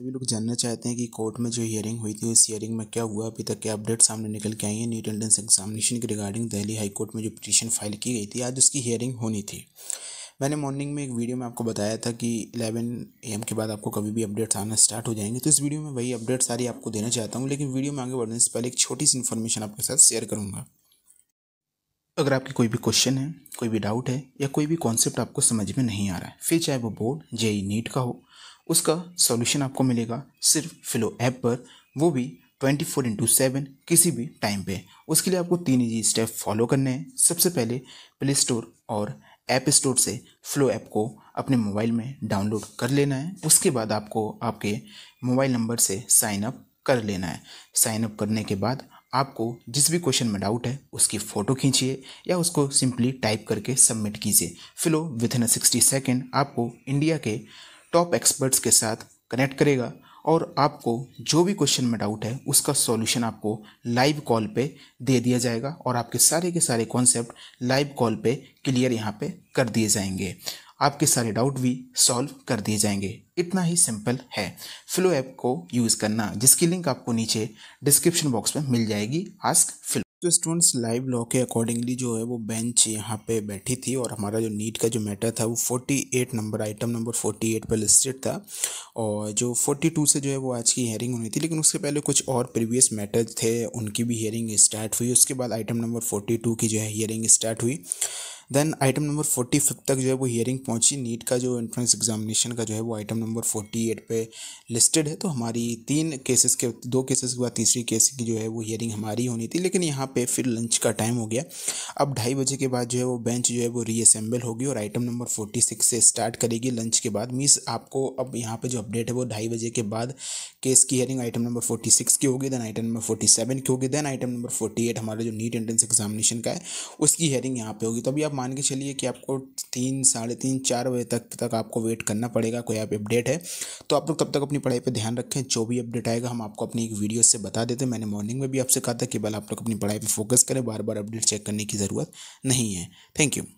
सभी लोग जानना चाहते हैं कि कोर्ट में जो हियरिंग हुई थी उस हियरिंग में क्या हुआ अभी तक क्या अपडेट सामने निकल के आई है नीट एंट्रेंस एग्जामिनेशन की रिगार्डिंग दिल्ली हाई कोर्ट में जो पिटीशन फाइल की गई थी आज उसकी हियरिंग होनी थी मैंने मॉर्निंग में एक वीडियो में आपको बताया था कि 11 एम के बाद आपको कभी भी अपडेट्स आना स्टार्ट हो जाएंगे तो इस वीडियो में वही अपडेट सारी आपको देना चाहता हूँ लेकिन वीडियो में आगे बढ़ने से पहले एक छोटी सी इन्फॉर्मेशन आपके साथ शेयर करूँगा अगर आपकी कोई भी क्वेश्चन है कोई भी डाउट है या कोई भी कॉन्सेप्ट आपको समझ में नहीं आ रहा है फिर चाहे वो बोर्ड जेई नीट का हो उसका सॉल्यूशन आपको मिलेगा सिर्फ फिलो ऐप पर वो भी ट्वेंटी फोर इंटू सेवन किसी भी टाइम पे उसके लिए आपको तीन ईजी स्टेप फॉलो करने हैं सबसे पहले प्ले स्टोर और ऐप स्टोर से फ्लो ऐप को अपने मोबाइल में डाउनलोड कर लेना है उसके बाद आपको आपके मोबाइल नंबर से साइन अप कर लेना है साइन अप करने के बाद आपको जिस भी क्वेश्चन में डाउट है उसकी फ़ोटो खींचिए या उसको सिंपली टाइप करके सबमिट कीजिए Filo within sixty second आपको इंडिया के टॉप एक्सपर्ट्स के साथ कनेक्ट करेगा और आपको जो भी क्वेश्चन में डाउट है उसका सॉल्यूशन आपको लाइव कॉल पे दे दिया जाएगा और आपके सारे के सारे कॉन्सेप्ट लाइव कॉल पे क्लियर यहाँ पे कर दिए जाएंगे आपके सारे डाउट भी सॉल्व कर दिए जाएंगे इतना ही सिंपल है फ्लो ऐप को यूज़ करना जिसकी लिंक आपको नीचे डिस्क्रिप्शन बॉक्स में मिल जाएगी आस्क फ्लो तो स्टूडेंट्स लाइव लॉ के अकॉर्डिंगली जो है वो बेंच यहाँ पे बैठी थी और हमारा जो नीट का जो मैटर था वो 48 नंबर आइटम नंबर 48 पर लिस्टेड था और जो 42 से जो है वो आज की हेयरिंग होनी थी लेकिन उसके पहले कुछ और प्रीवियस मैटर थे उनकी भी हियरिंग स्टार्ट हुई उसके बाद आइटम नंबर 42 की जो है हियरिंग स्टार्ट हुई then item number forty fifth तक जो है वो हियरिंग पहुंची नीट का जो एंट्रेंस एग्जामिनेशन का जो है वो आइटम नंबर फोर्टी एट पे लिस्टेड है तो हमारी तीन केसेस के दो केसेस के बाद तीसरी केस की जो है वो हियरिंग हमारी होनी थी लेकिन यहाँ पे फिर लंच का टाइम हो गया अब ढाई बजे के बाद जो है वो बेंच जो है वो रीअसेंबल होगी और आइटम नंबर फोर्टी सिक्स से स्टार्ट करेगी लंच के बाद मीन्स आपको अब यहाँ पर जो अपडेट है वो ढाई बजे के बाद केस की hearing item number forty six की होगी then item number forty seven की होगी then item number forty eight हमारा जो नीट एंट्रेंस एग्जामिनेशन का है उसकी हियरिंग यहाँ पर होगी तो अभी आप मान के चलिए कि आपको तीन साढ़े तीन चार बजे तक तक आपको वेट करना पड़ेगा कोई आप अपडेट है तो आप लोग तब तक अपनी पढ़ाई पर ध्यान रखें जो भी अपडेट आएगा हम आपको अपनी एक वीडियो से बता देते हैं मैंने मॉर्निंग में भी आपसे कहा था कि बल आप लोग अपनी पढ़ाई पर फोकस करें बार बार अपडेट चेक करने की ज़रूरत नहीं है थैंक यू